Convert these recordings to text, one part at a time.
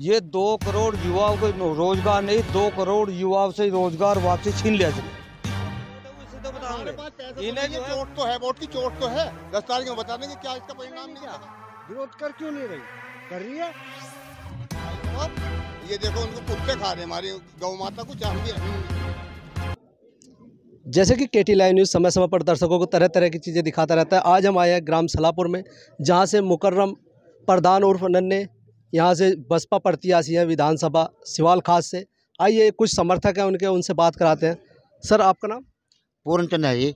ये दो करोड़ युवाओं को रोजगार नहीं दो करोड़ युवाओं से रोजगार वापसी छीन लिया तो जाए चोट तो है वोट की चोट तो है दस तारीख में बता देंगे क्या इसका परिणाम विरोध कर क्यों नहीं रही कर रही है ये देखो उनको कुत्ते खा रहे हमारी गौ माता को चाहिए जैसे कि टी लाइव न्यूज़ समय समय पर दर्शकों को तरह तरह की चीज़ें दिखाता रहता है आज हम आए हैं ग्राम सलापुर में जहाँ से मुकर्रम प्रधान उर्फ नन्हे यहाँ से बसपा प्रत्याशी हैं विधानसभा सिवाल खास से आइए कुछ समर्थक हैं उनके उनसे बात कराते हैं सर आपका नाम पूर्ण चंद जी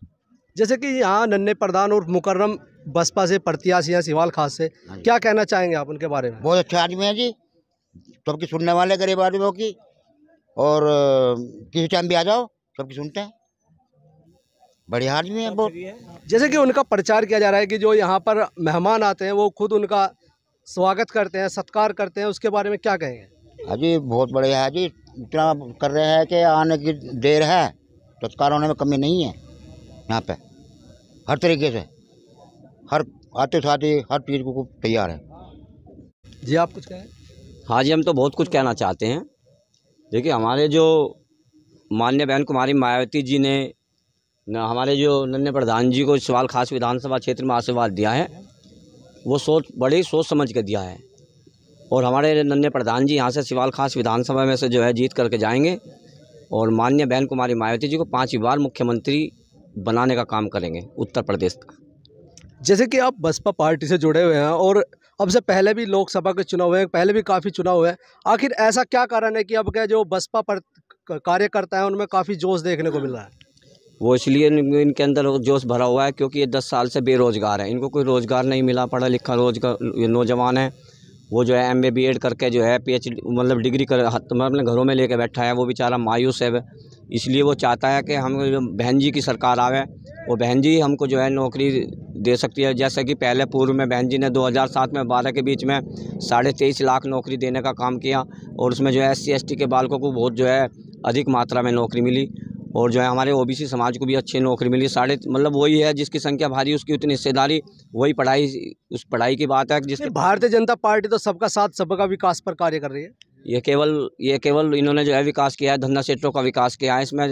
जैसे कि यहाँ नन्हे प्रधान और मुकर्रम बसपा से प्रत्याशी हैं सिवाल खास से हाँ क्या कहना चाहेंगे आप उनके बारे में बहुत अच्छे आदमी हैं जी सबकी सुनने वाले गरीब आदमियों की और किसी टाइम भी आ जाओ सबकी सुनते हैं बढ़िया आदमी है बहुत जैसे कि उनका प्रचार किया जा रहा है कि जो यहाँ पर मेहमान आते हैं वो खुद उनका स्वागत करते हैं सत्कार करते हैं उसके बारे में क्या कहेंगे हाँ जी बहुत बढ़िया है जी इतना कर रहे हैं कि आने की देर है सत्कार होने में कमी नहीं है यहाँ पे हर तरीके से हर आते साथी हर चीज़ को तैयार है जी आप कुछ कहें हाँ जी हम तो बहुत कुछ कहना चाहते हैं देखिए हमारे जो मान्य बहन कुमारी मायावती जी ने हमारे जो नन्हे प्रधान जी को सवाल खास विधानसभा क्षेत्र में आशीर्वाद दिया है वो सोच बड़ी सोच समझ के दिया है और हमारे नन्हे प्रधान जी यहाँ से सिवाल खास विधानसभा में से जो है जीत करके जाएंगे और माननीय बहन कुमारी मायावती जी को पाँच बार मुख्यमंत्री बनाने का काम करेंगे उत्तर प्रदेश का जैसे कि आप बसपा पार्टी से जुड़े हुए हैं और अब से पहले भी लोकसभा के चुनाव हुए हैं पहले भी काफ़ी चुनाव हुए हैं आखिर ऐसा क्या कारण है कि अब क्या जो बसपा पर कार्यकर्ता है उनमें काफ़ी जोश देखने को मिल रहा है वो इसलिए इनके अंदर जोश भरा हुआ है क्योंकि ये दस साल से बेरोज़गार है इनको कोई रोज़गार नहीं मिला पढ़ा लिखा रोजगार नौजवान है वो जो है एम ए बी एड करके जो है पी एच मतलब डिग्री कर मतलब अपने घरों में लेके बैठा है वो बेचारा मायूस है इसलिए वो चाहता है कि हम जो बहन जी की सरकार आवे वो बहन जी हमको जो है नौकरी दे सकती है जैसे कि पहले पूर्व में बहन जी ने 2007 में बारह के बीच में साढ़े तेईस लाख नौकरी देने का काम किया और उसमें जो है एस सी के बालकों को बहुत जो है अधिक मात्रा में नौकरी मिली और जो है हमारे ओबीसी समाज को भी अच्छी नौकरी मिली साढ़े मतलब वही है जिसकी संख्या भारी उसकी उतनी हिस्सेदारी वही पढ़ाई उस पढ़ाई की बात है जिसके भारतीय जनता पार्टी तो सबका साथ सबका विकास पर कार्य कर रही है ये केवल ये केवल इन्होंने जो है विकास किया है धंधा सेठों का विकास किया है इसमें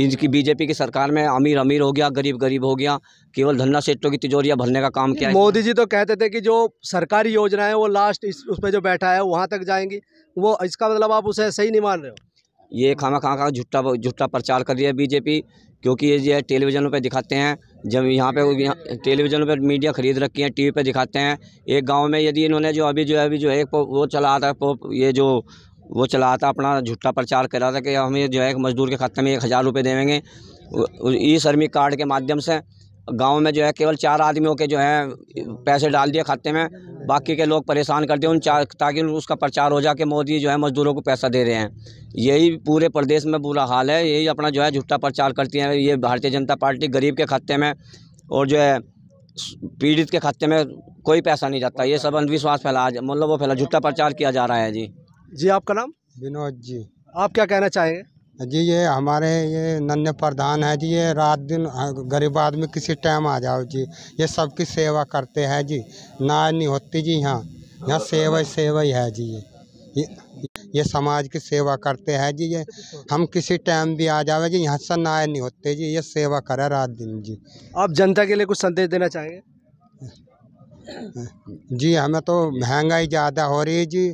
इनकी बीजेपी की सरकार में अमीर अमीर हो गया गरीब गरीब हो गया केवल धंधा सेठों की तिजोरिया भरने का काम किया मोदी जी तो कहते थे कि जो सरकारी योजना है वो लास्ट इस उस पर जो बैठा है वहाँ तक जाएंगी वो इसका मतलब आप उसे सही नहीं मान रहे हो ये खामा खा खा झुट्टा झुट्टा प्रचार कर रही है बीजेपी क्योंकि ये जो है टेलीविज़नों पे दिखाते हैं जब यहाँ पे टेलीविज़नों पे मीडिया खरीद रखी है टीवी पे दिखाते हैं एक गांव में यदि इन्होंने जो अभी जो है अभी जो है वो चला था ये जो वो चला था अपना झूठा प्रचार कर रहा था कि हमें जो है मज़दूर के खाते में एक हज़ार रुपये देवेंगे ई श्रमिक कार्ड के माध्यम से गांव में जो है केवल चार आदमियों के जो है पैसे डाल दिए खाते में बाकी के लोग परेशान करते हैं उन चार ताकि उसका प्रचार हो जाके मोदी जो है मजदूरों को पैसा दे रहे हैं यही पूरे प्रदेश में बुरा हाल है यही अपना जो है झूठा प्रचार करती है ये भारतीय जनता पार्टी गरीब के खाते में और जो है पीड़ित के खाते में कोई पैसा नहीं जाता ये सब अंधविश्वास फैला मतलब वो फैला झूठा प्रचार किया जा रहा है जी जी आपका नाम विनोद जी आप क्या कहना चाहेंगे जी ये हमारे ये नन्हे प्रधान है जी ये रात दिन गरीब आदमी किसी टाइम आ जाओ जी ये सबकी सेवा करते हैं जी ना नहीं होती जी यहाँ यहाँ सेवा सेवा ही है जी ये ये, समाज की सेवा करते हैं जी ये हम किसी टाइम भी आ जावे जी यहाँ से ना नहीं होते जी ये सेवा करे रात दिन जी आप जनता के लिए कुछ संदेश देना चाहेंगे जी हमें तो महंगाई ज़्यादा हो रही है जी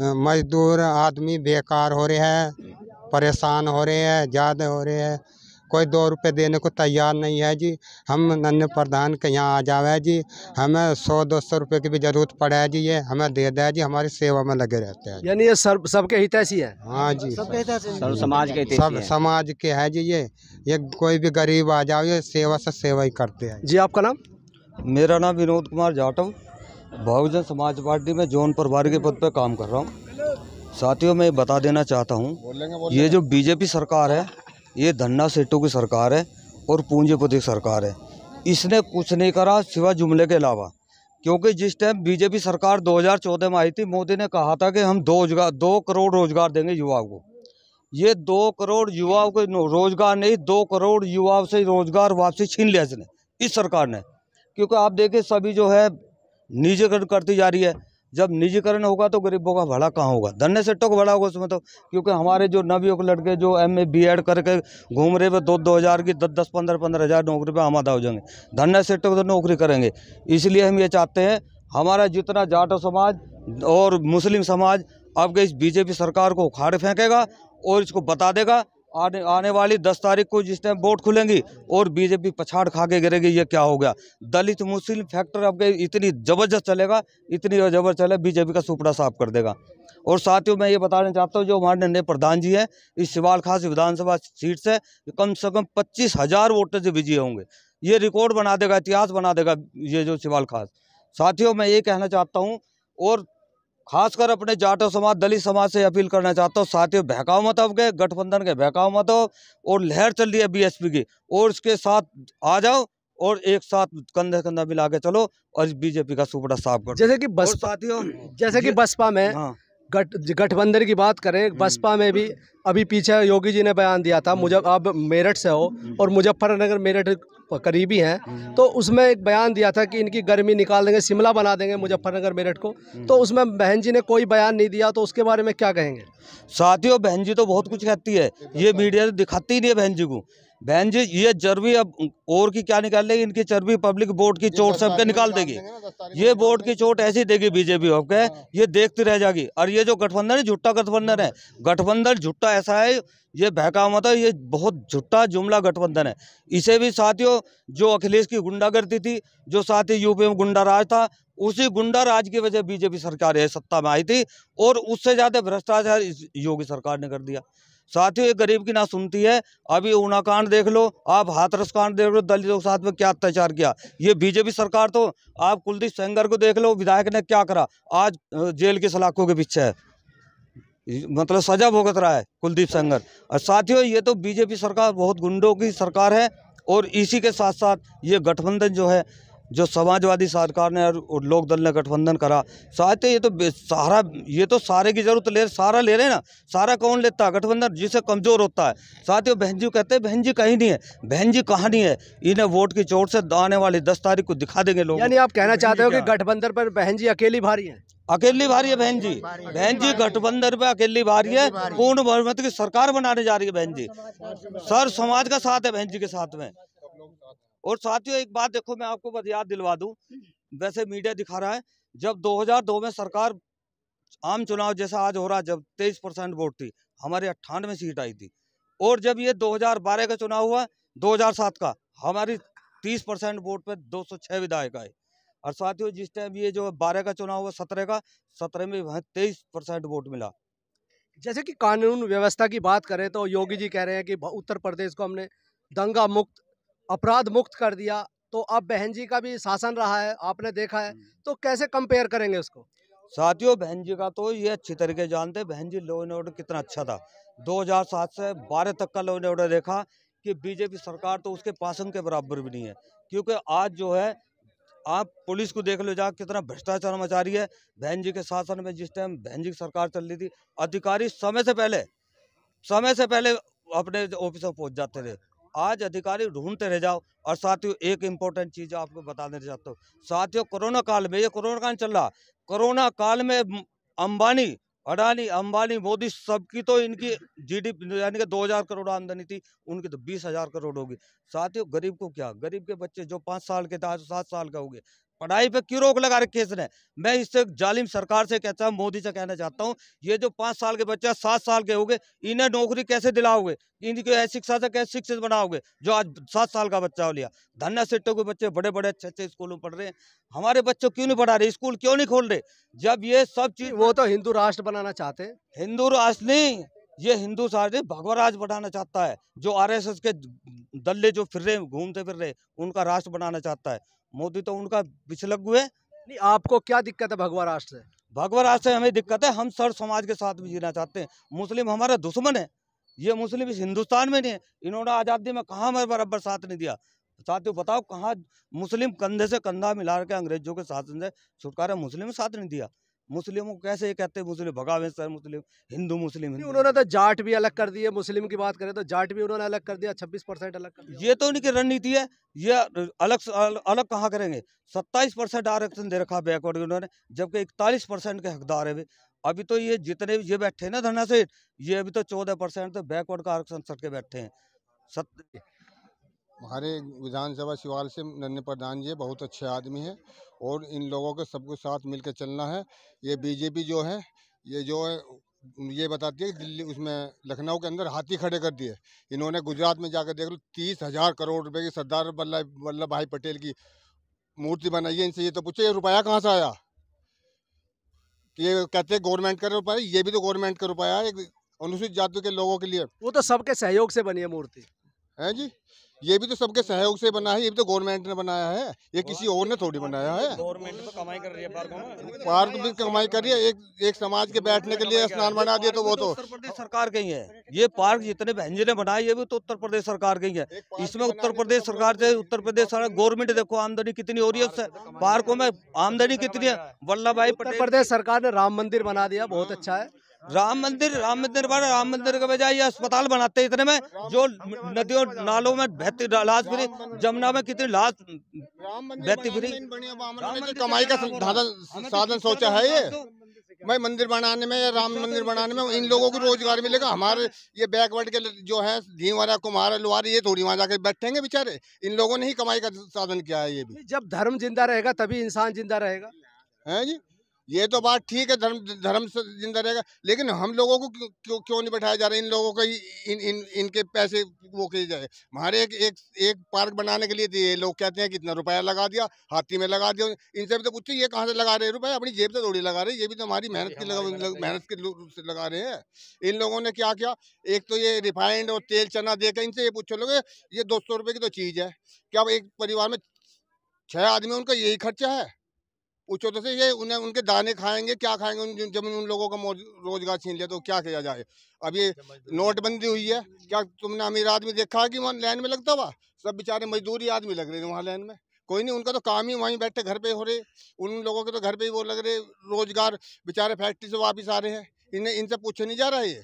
मजदूर आदमी बेकार हो रहे हैं परेशान हो रहे हैं ज़्यादा हो रहे हैं कोई दो रुपए देने को तैयार नहीं है जी हम नन्न प्रधान के यहाँ आ जावे जी हमें सौ दो सौ रुपये की भी ज़रूरत पड़े जी ये हमें दे दे जी हमारी सेवा में लगे रहते हैं यानी ये सब सबके हितैषी है हाँ जी सबके सब समाज के सब समाज के है जी ये ये कोई भी गरीब आ जाओ ये सेवा से सेवा ही करते हैं जी आपका नाम मेरा नाम विनोद कुमार जाटव बहुजन समाज पार्टी में जौन प्रभारी के पद पर काम कर रहा हूँ साथियों मैं बता देना चाहता हूँ ये जो बीजेपी सरकार है ये धन्ना सेठों की सरकार है और पूंजीपति सरकार है इसने कुछ नहीं करा सिवा जुमले के अलावा क्योंकि जिस टाइम बीजेपी सरकार 2014 में आई थी मोदी ने कहा था कि हम दो रोजगार दो करोड़ रोजगार देंगे युवाओं को ये दो करोड़ युवाओं को रोजगार नहीं दो करोड़ युवाओं से रोजगार वापसी छीन लिया इसने इस सरकार ने क्योंकि आप देखिए सभी जो है निजीकरण करती जा रही है जब निजीकरण होगा तो गरीबों का भला कहाँ होगा धन्य सेट्टों का भला होगा उसमें तो क्योंकि हमारे जो नवयुक्त लड़के जो एम ए बी एड करके घूम रहे पे दो दो हज़ार की दस दस पंद्रह पंद्रह हज़ार नौकरी पर आमादा हो जाएंगे धन्य सेट्टों को तो नौकरी करेंगे इसलिए हम ये चाहते हैं हमारा जितना जाटो समाज और मुस्लिम समाज आपके इस बीजेपी सरकार को उखाड़ फेंकेगा और इसको बता देगा आने आने वाली दस तारीख को जिस टाइम वोट खुलेंगी और बीजेपी पछाड़ खा के गिरेगी ये क्या हो गया दलित मुस्लिम फैक्टर अब इतनी ज़बरदस्त चलेगा इतनी ज़बरदस्त चले बीजेपी का सुपड़ा साफ कर देगा और साथियों मैं ये बताना चाहता हूँ जो हमारे नए प्रधान जी हैं इस सिवाल खास विधानसभा सीट से कम से कम पच्चीस हज़ार वोटर से विजय होंगे ये रिकॉर्ड बना देगा इतिहास बना देगा ये जो सिवाल खास साथियों मैं ये कहना चाहता हूँ और खासकर अपने जाटो समाज दलित समाज से अपील करना चाहता हूँ साथियों बहकाव मत अब गए गठबंधन के बहकाव मत हो और लहर चल रही है बीएसपी की और उसके साथ आ जाओ और एक साथ कंधे कंधा मिला के चलो और बीजेपी का सुपड़ा साफ करो जैसे कि बस साथियों जैसे कि बसपा में हाँ। गठबंधन की बात करें हम्म। बसपा में भी अभी पीछे योगी जी ने बयान दिया था मुझे हम्म। आप मेरठ से हो हम्म। और मुजफ्फरनगर मेरठ करीबी हैं हम्म। तो उसमें एक बयान दिया था कि इनकी गर्मी निकाल देंगे शिमला बना देंगे हम्म। मुजफ्फरनगर मेरठ को हम्म। तो उसमें बहन जी ने कोई बयान नहीं दिया तो उसके बारे में क्या कहेंगे साथियों बहन जी तो बहुत कुछ कहती है ये अच्छा। मीडिया तो दिखाती ही नहीं है बहन जी को बहन जी ये चर्बी अब और की क्या निकाल लेगी इनकी चर्बी पब्लिक बोर्ड की चोट सबके निकाल देगी ये बोर्ड की चोट ऐसी देगी बीजेपी आपके हाँ। ये देखती रह जाएगी और ये जो गठबंधन है झुट्टा गठबंधन है हाँ। गठबंधन झुट्टा ऐसा है ये बहका मत है ये बहुत झुट्टा जुमला गठबंधन है इसे भी साथियों जो अखिलेश की गुंडागर्दी थी जो साथी यूपी में गुंडा राज था उसी गुंडा राज की वजह बीजेपी सरकार सत्ता में आई थी और उससे ज़्यादा भ्रष्टाचार योगी सरकार ने कर दिया साथियों ये गरीब की ना सुनती है अभी ऊना कांड देख लो आप हाथरस कांड देख लो दलितों के साथ में क्या अत्याचार किया ये बीजेपी सरकार तो आप कुलदीप सेंगर को देख लो विधायक ने क्या करा आज जेल के सलाखों के पीछे है मतलब सजा भुगत रहा है कुलदीप सेंगर और साथियों ये तो बीजेपी सरकार बहुत गुंडों की सरकार है और इसी के साथ साथ ये गठबंधन जो है जो समाजवादी सरकार ने और लोक दल ने गठबंधन करा शायद तो ये तो सारा ये तो सारे की जरूरत ले सारा ले रहे हैं ना सारा कौन लेता गठबंधन जिसे कमज़ोर होता है साथ ही तो बहन जी कहते हैं बहन जी कहीं नहीं है बहन जी कहाँ नहीं है इन्हें वोट की चोट से आने वाली दस तारीख को दिखा देंगे लोग यानी आप कहना चाहते हो कि गठबंधन पर बहन जी अकेली भारी है अकेली भारी है बहन जी बहन जी गठबंधन पे अकेली भारी है पूर्ण बहुमत की सरकार बनाने जा रही है बहन जी सर समाज का साथ है बहन जी के साथ में और साथियों एक बात देखो मैं आपको बस याद दिलवा दूं वैसे मीडिया दिखा रहा है जब 2002 में सरकार आम चुनाव जैसा आज हो रहा जब 23 परसेंट वोट थी हमारी अट्ठानवे सीट आई थी और जब ये 2012 का चुनाव हुआ 2007 का हमारी 30 परसेंट वोट पे 206 विधायक आए और साथियों जिस टाइम ये जो बारह का चुनाव हुआ सत्रह का सत्रह में वहाँ तेईस परसेंट वोट मिला जैसे कि कानून व्यवस्था की बात करें तो योगी जी कह रहे हैं कि उत्तर प्रदेश को हमने दंगा मुक्त अपराध मुक्त कर दिया तो अब बहन जी का भी शासन रहा है आपने देखा है हम्म। तो कैसे कंपेयर करेंगे उसको साथियों बहन जी का तो ये अच्छी तरीके जानते हैं बहन जी लॉ एंड ऑर्डर कितना अच्छा था 2007 से 12 तक का लॉ एंड ऑर्डर देखा कि बीजेपी सरकार तो उसके पासन के बराबर भी नहीं है क्योंकि आज जो है आप पुलिस को देख लो जा कितना भ्रष्टाचार मचा रही है बहन जी के शासन में जिस टाइम बहन जी की सरकार चल रही थी अधिकारी समय से पहले समय से पहले अपने ऑफिस में पहुंच जाते थे आज अधिकारी ढूंढते रह जाओ और साथियों एक इम्पोर्टेंट चीज़ आपको बता देना चाहता हूँ साथियों कोरोना काल में ये कोरोना काल चल रहा कोरोना काल में अंबानी अडानी अंबानी मोदी सबकी तो इनकी जीडीपी यानी कि 2000 करोड़ आमदनी थी उनकी तो 20000 करोड़ होगी साथियों गरीब को क्या गरीब के बच्चे जो पाँच साल के थे आज सात साल का हो गए पढ़ाई पे क्यों रोक लगा रखी है इसने मैं इससे जालिम सरकार से कहता हूँ मोदी से कहना चाहता हूँ ये जो पाँच साल के बच्चे सात साल के हो गए इन्हें नौकरी कैसे दिलाओगे इनकी शिक्षा से कैसे शिक्षित बनाओगे जो आज सात साल का बच्चा हो लिया धन्य सेट्टों के बच्चे बड़े बड़े अच्छे अच्छे स्कूलों में पढ़ रहे हैं हमारे बच्चों क्यों नहीं पढ़ा रहे स्कूल क्यों नहीं खोल रहे जब ये सब चीज वो तो हिंदू राष्ट्र बनाना चाहते हैं हिंदू राष्ट्र नहीं ये हिंदू सारे भगवा राज बनाना चाहता है जो आरएसएस के दल्ले जो फिर रहे घूमते फिर रहे उनका राष्ट्र बनाना चाहता है मोदी तो उनका पिछलग हुए नहीं आपको क्या दिक्कत है भगवा राष्ट्र से भगवा राष्ट्र से हमें दिक्कत है हम सर समाज के साथ भी जीना चाहते हैं मुस्लिम हमारा दुश्मन है ये मुस्लिम इस हिंदुस्तान में नहीं है इन्होंने आज़ादी में कहाँ हमारे बराबर साथ नहीं दिया साथियों बताओ कहाँ मुस्लिम कंधे से कंधा मिला के अंग्रेजों के साथ छुटकारा मुस्लिम साथ नहीं दिया मुस्लिमों को कैसे कहते हैं मुस्लिम भगावे सर मुस्लिम हिंदू मुस्लिम हिंदू उन्होंने तो जाट भी अलग कर दिए मुस्लिम की बात करें तो जाट भी उन्होंने अलग कर दिया छब्बीस परसेंट अलग कर दिया ये तो उनकी रणनीति है ये अलग अलग कहाँ करेंगे सत्ताईस परसेंट आरक्षण दे रखा बैकवर्ड उन्होंने जबकि इकतालीस परसेंट के हकदार है अभी तो ये जितने ये बैठे ना धरना सेठ ये अभी तो चौदह परसेंट तो बैकवर्ड का आरक्षण सट के बैठे हैं सत हमारे विधानसभा शिवाल से नन्हे प्रधान जी बहुत अच्छे आदमी हैं और इन लोगों के सबको साथ मिलकर चलना है ये बीजेपी जो है ये जो है ये बताती है दिल्ली उसमें लखनऊ के अंदर हाथी खड़े कर दिए इन्होंने गुजरात में जाकर देख लो तीस हज़ार करोड़ रुपए की सरदार वल्लभ वल्लभ भाई पटेल की मूर्ति बनाई है इनसे ये तो पूछे ये रुपया कहाँ से आया तो ये कहते हैं गवर्नमेंट का रुपया ये भी तो गवर्नमेंट का रुपया है अनुसूचित जाति के लोगों के लिए वो तो सबके सहयोग से बनी है मूर्ति है जी ये भी तो सबके सहयोग से बना है ये भी तो गवर्नमेंट ने बनाया है ये किसी और ने थोड़ी बनाया है गवर्नमेंट तो कमाई कर रही है पार्क भी कमाई कर रही है एक एक समाज के बैठने के लिए स्नान बना दिया तो वो तो उत्तर प्रदेश सरकार के ही है ये पार्क जितने भेंजे ने बनाए ये भी तो उत्तर प्रदेश सरकार के ही है इसमें उत्तर प्रदेश तो सरकार से उत्तर प्रदेश गवर्नमेंट देखो आमदनी कितनी हो रही है उससे तो पार्कों में आमदनी कितनी है वल्लभ भाई उत्तर प्रदेश सरकार ने राम मंदिर बना दिया बहुत अच्छा है राम मंदिर राम मंदिर बना राम मंदिर के बजाय ये अस्पताल बनाते हैं इतने में जो नदियों नालों में बहती लाश फ्री जमुना में कितनी लाश बहती फ्री तो कमाई का साधन सोचा है ये मैं मंदिर बनाने में या राम मंदिर बनाने में इन लोगों को रोजगार मिलेगा हमारे ये बैकवर्ड के जो है धीमारा कुमार लोहार ये थोड़ी वहाँ जाकर बैठेंगे बेचारे इन लोगों ने ही कमाई का साधन किया है ये भी जब धर्म जिंदा रहेगा तभी इंसान जिंदा रहेगा है जी ये तो बात ठीक है धर्म धर्म से जिंदा रहेगा लेकिन हम लोगों को क्यों क्यों नहीं बैठाया जा रहा है इन लोगों ही इन इन इनके पैसे वो किए जाए हमारे एक एक एक पार्क बनाने के लिए तो ये लोग कहते हैं कितना रुपया लगा दिया हाथी में लगा दिया इनसे भी तो पूछते ये कहाँ से लगा रहे हैं रुपया अपनी जेब से थोड़ी लगा रहे ये भी तो हमारी मेहनत की मेहनत के से लगा रहे हैं इन लोगों ने क्या किया एक तो ये रिफाइंड और तेल चना देकर इनसे ये पूछो लोगे ये दो सौ की तो चीज़ है क्या एक परिवार में छः आदमी उनका यही खर्चा है उच्चों से ये उन्हें उनके दाने खाएंगे क्या खाएंगे उन जब उन लोगों का रोजगार छीन लिया तो क्या किया जाए अब ये अच्छा, नोटबंदी हुई है क्या तुमने अमीर आदमी देखा है कि वहाँ लाइन में लगता हुआ सब बेचारे मजदूरी आदमी लग रहे थे वहाँ लाइन में कोई नहीं उनका तो काम ही वहीं बैठे घर पे हो रहे उन लोगों के तो घर पे ही वो लग रहे रोजगार बेचारे फैक्ट्री से वापस आ रहे हैं इन्हें इनसे पूछे नहीं जा रहा है ये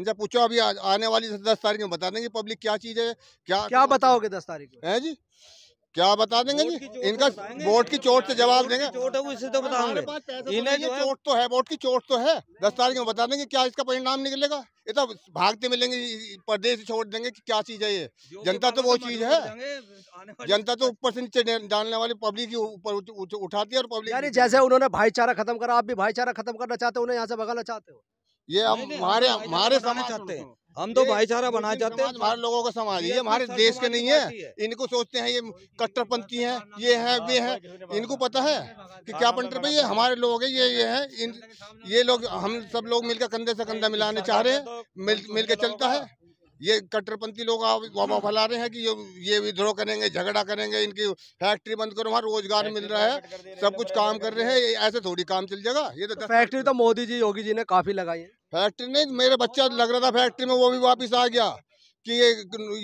इनसे पूछो अभी आने वाली दस तारीख में बता देंगे पब्लिक क्या चीज़ है क्या क्या बताओगे दस तारीख को है जी क्या बता देंगे जी इनका वोट तो की चोट से जवाब देंगे चोट तो, तो इन्हें जो चोट तो है वोट की चोट तो है दस तारीख में बता देंगे क्या इसका परिणाम निकलेगा ये तो भागते मिलेंगे प्रदेश छोड़ देंगे कि क्या चीज है ये जनता तो वो तो चीज है जनता तो ऊपर से नीचे डालने वाली पब्लिक ही ऊपर उठाती है और पब्लिक यानी जैसे उन्होंने भाईचारा खत्म करा आप भी भाईचारा खत्म करना चाहते हो उन्हें यहाँ से भगाना चाहते हो ये हम हमारे हमारे समाज चाहते हैं हम तो भाईचारा बनाना चाहते हैं हमारे लोगों का समाज ये हमारे देश के नहीं है इनको सोचते हैं ये कट्टरपंथी हैं ये है वे तो है इनको पता है कि क्या पंटर भाई ये हमारे लोग है ये ये तो है इन ये लोग हम सब लोग मिलकर कंधे से कंधा मिलाने चाह रहे हैं तो मिल मिलकर चलता है ये कट्टरपंथी लोग वामा हाँ। फैला रहे हैं कि ये ये विद्रोह करेंगे झगड़ा करेंगे इनकी फैक्ट्री बंद करो वहाँ रोजगार मिल रहा है सब कुछ काम कर रहे हैं ऐसे थोड़ी काम चल जाएगा ये तो, तो फैक्ट्री तो मोदी जी योगी जी ने काफी लगाई है फैक्ट्री नहीं मेरे बच्चा लग रहा था फैक्ट्री में वो भी वापिस आ गया कि ये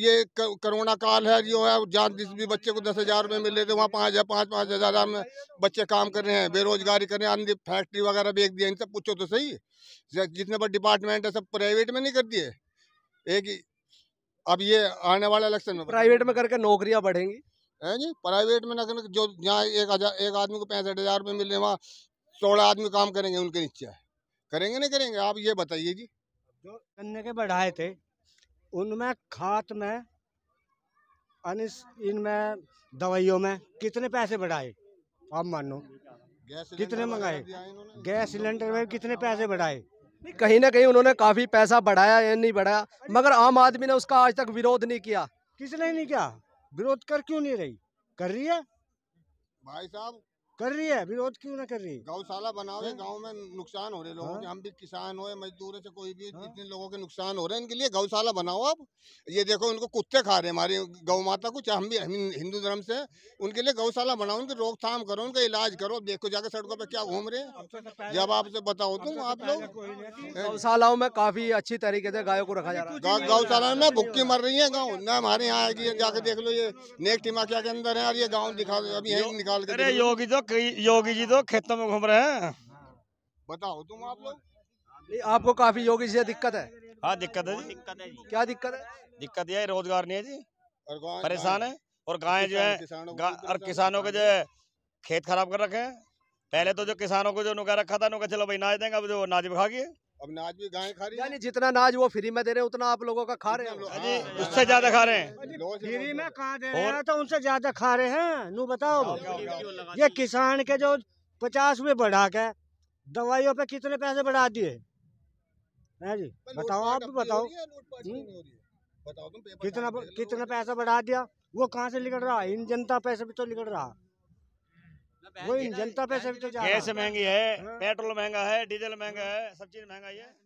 ये कोरोना काल है जो है जहाँ जिस भी बच्चे को दस हज़ार रुपये मिल रहे थे वहाँ पाँच हज़ार पाँच पाँच हज़ार में बच्चे काम कर रहे हैं बेरोजगारी कर रहे हैं अन्य फैक्ट्री वगैरह एक दिया इन सब पूछो तो सही जितने पर डिपार्टमेंट है सब प्राइवेट में नहीं कर दिए एक अब ये आने वाले इलेक्शन में प्राइवेट में करके नौकरियां बढ़ेंगी है जी प्राइवेट में ना जो जहाँ एक हजार एक आदमी को पैंसठ हजार रुपये मिले वहाँ सोलह आदमी काम करेंगे उनके नीचे करेंगे नहीं करेंगे आप ये बताइए जी जो गन्ने के बढ़ाए थे उनमें खाद में अनिस इनमें दवाइयों में कितने पैसे बढ़ाए आप मानो कितने मंगाए गैस सिलेंडर में कितने पैसे बढ़ाए नहीं कहीं ना कहीं उन्होंने काफ़ी पैसा बढ़ाया या नहीं बढ़ाया मगर आम आदमी ने उसका आज तक विरोध नहीं किया किसने नहीं किया विरोध कर क्यों नहीं रही कर रही है भाई साहब कर रही है विरोध क्यों ना कर रही है गौशाला बनाओगे हाँ। गाँव में नुकसान हो रहे लोगों के हाँ। हम भी किसान हो मजदूर है कोई भी जितने हाँ। लोगों के नुकसान हो रहे हैं इनके लिए गौशाला बनाओ आप ये देखो उनको कुत्ते खा रहे हैं हमारी गौ माता को चाहे हम भी हिंदू धर्म से उनके लिए गौशाला बनाओ उनकी रोकथाम करो उनका इलाज करो देखो जाकर सड़कों पर क्या घूम रहे हैं जब आपसे बताओ तुम तो आप लोग तो गौशालाओं में काफी अच्छी तरीके से गायों को रखा जा रहा है गौशाला में भुक्की मर रही है गाँव न हमारे यहाँ आएगी जाके देख लो ये नेक टिमाकिया के अंदर है और ये गाँव दिखा अभी यही निकाल कर योगी जो योगी जी तो खेतों में घूम रहे हैं बताओ तुम आप लोग आपको काफी योगी जी से दिक्कत है हाँ दिक्कत है जी क्या दिक्कत है दिक्कत ये रोजगार नहीं है जी परेशान है और गाय जो है और किसानों के जो है खेत खराब कर रखे हैं पहले तो जो किसानों को जो नुका रखा था नुका चलो भाई नाच देंगे अब जो नाच बिखा गए अब नाज भी गाय खा रही है यानी जितना नाज वो फ्री में दे रहे हैं उतना आप लोगों का खा रहे हैं हाँ, हाँ, उससे ज्यादा खा रहे हैं हाँ, फ्री में कहा दे रहे हैं तो उनसे ज्यादा खा रहे हैं नू बताओ ये किसान के जो पचास रूपए बढ़ा के दवाइयों पे कितने पैसे बढ़ा दिए है जी हम्म? बताओ आप भी बताओ बताओ कितना कितना पैसा बढ़ा दिया वो कहाँ से निकल रहा है इन जनता पैसे भी तो निकल रहा वही जनता पे से तो गैस महंगी है हाँ। पेट्रोल महंगा है डीजल महंगा है सब चीज महंगाई है